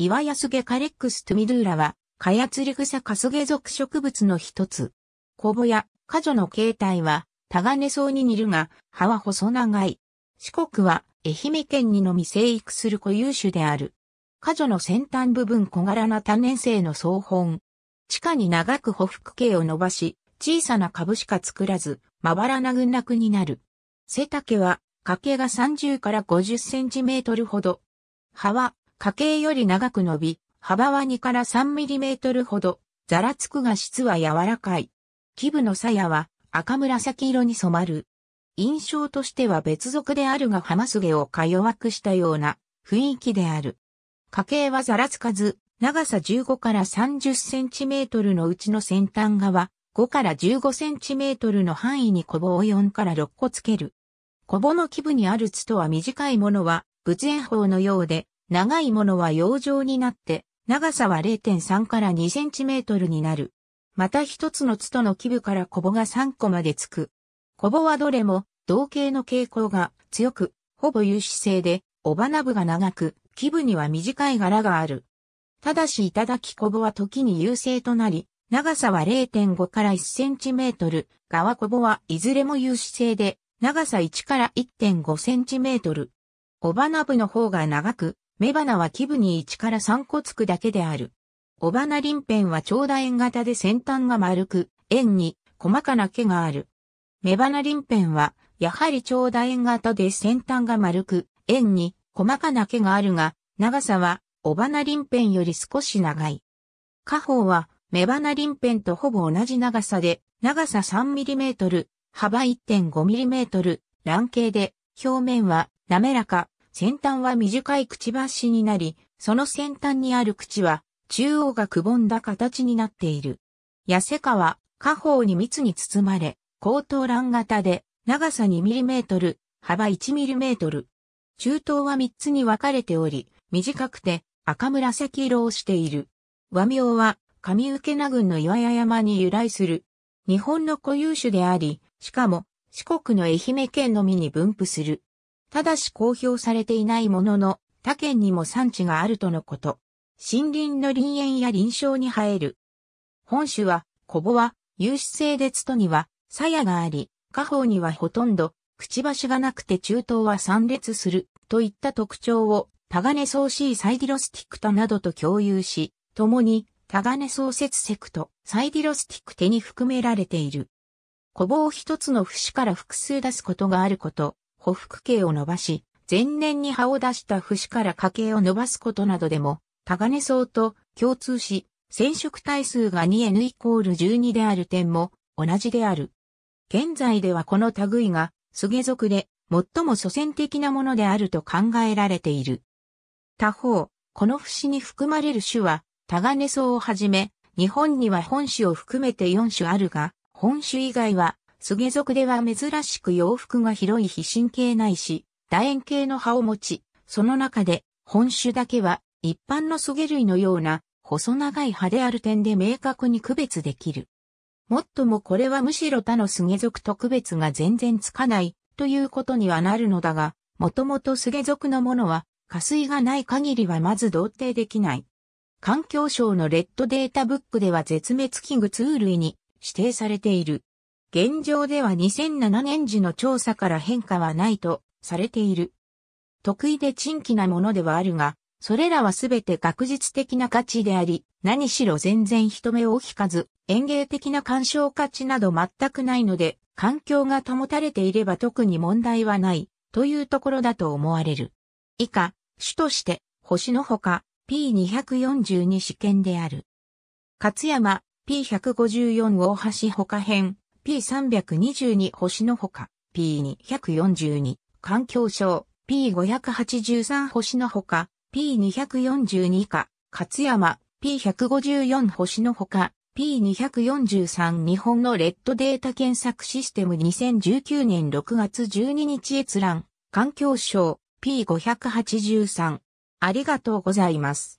岩安ゲカレックストゥミドゥーラは、カヤツリグサカスゲ属植物の一つ。コボや、カジョの形態は、タガネソウに似るが、葉は細長い。四国は、愛媛県にのみ生育する固有種である。カジョの先端部分小柄な多年生の草本。地下に長く匍匐系を伸ばし、小さな株しか作らず、まばらな群落になる。背丈は、掛けが30から50センチメートルほど。葉は、家計より長く伸び、幅は2から3ミリメートルほど、ざらつくが質は柔らかい。基部の鞘は赤紫色に染まる。印象としては別属であるが浜すげをか弱くしたような雰囲気である。家系はざらつかず、長さ15から30センチメートルのうちの先端側、5から15センチメートルの範囲にコボを4から6個つける。コボの基部にある筒とは短いものは、仏炎法のようで、長いものは洋状になって、長さは0.3から2センチメートルになる。また一つのつとの基部からコボが3個までつく。コボはどれも同型の傾向が強く、ほぼ有姿性で、お花部が長く、基部には短い柄がある。ただしいただきコボは時に優勢となり、長さは0.5から1センチメートル、側コボはいずれも有姿性で、長さ1から1.5センチメートル。お花部の方が長く、雌花は基部に1から3個つくだけである。雄花鱗片は長楕円型で先端が丸く、円に細かな毛がある。雌花鱗片は、やはり長楕円型で先端が丸く、円に細かな毛があるが、長さは雄花鱗片より少し長い。花方は、雌花鱗片とほぼ同じ長さで、長さ 3mm、幅 1.5mm、卵形で、表面は滑らか、先端は短いくちばしになり、その先端にある口は、中央がくぼんだ形になっている。痩せかは、下方に密に包まれ、高等卵型で、長さ 2mm、幅 1mm。中東は3つに分かれており、短くて赤紫色をしている。和名は上受名郡の岩屋山に由来する。日本の固有種であり、しかも四国の愛媛県のみに分布する。ただし公表されていないものの、他県にも産地があるとのこと。森林の林園や林床に生える。本種は、コボは、有志性でツトには、鞘があり、下方にはほとんど、くちばしがなくて中東は散列する、といった特徴を、タガネソーシーサイディロスティクタなどと共有し、共に、タガネソウセツセクト、サイディロスティクテに含められている。コボを一つの節から複数出すことがあること、歩幅形を伸ばし、前年に葉を出した節から花茎を伸ばすことなどでも、タガネソウと共通し、染色体数が 2N イコール12である点も同じである。現在ではこの類が、スゲ族で最も祖先的なものであると考えられている。他方、この節に含まれる種は、タガネソウをはじめ、日本には本種を含めて4種あるが、本種以外はスゲ族では珍しく洋服が広い非神経ないし、楕円形の葉を持ち、その中で本種だけは一般のスゲ類のような細長い葉である点で明確に区別できる。もっともこれはむしろ他のスゲ族と区別が全然つかないということにはなるのだが、もともとスゲ族のものは、下水がない限りはまず同定できない。環境省のレッドデータブックでは絶滅危惧ツー類に指定されている。現状では2007年時の調査から変化はないとされている。得意で珍奇なものではあるが、それらはすべて学術的な価値であり、何しろ全然人目を引かず、園芸的な干渉価値など全くないので、環境が保たれていれば特に問題はない、というところだと思われる。以下、主として、星のほか、P242 試験である。勝山、P154 大橋他編。P322 星のほか、P242 環境省、P583 星のほか、P242 以下、勝山、P154 星のほか、P243 日本のレッドデータ検索システム2019年6月12日閲覧、環境省 P583。ありがとうございます。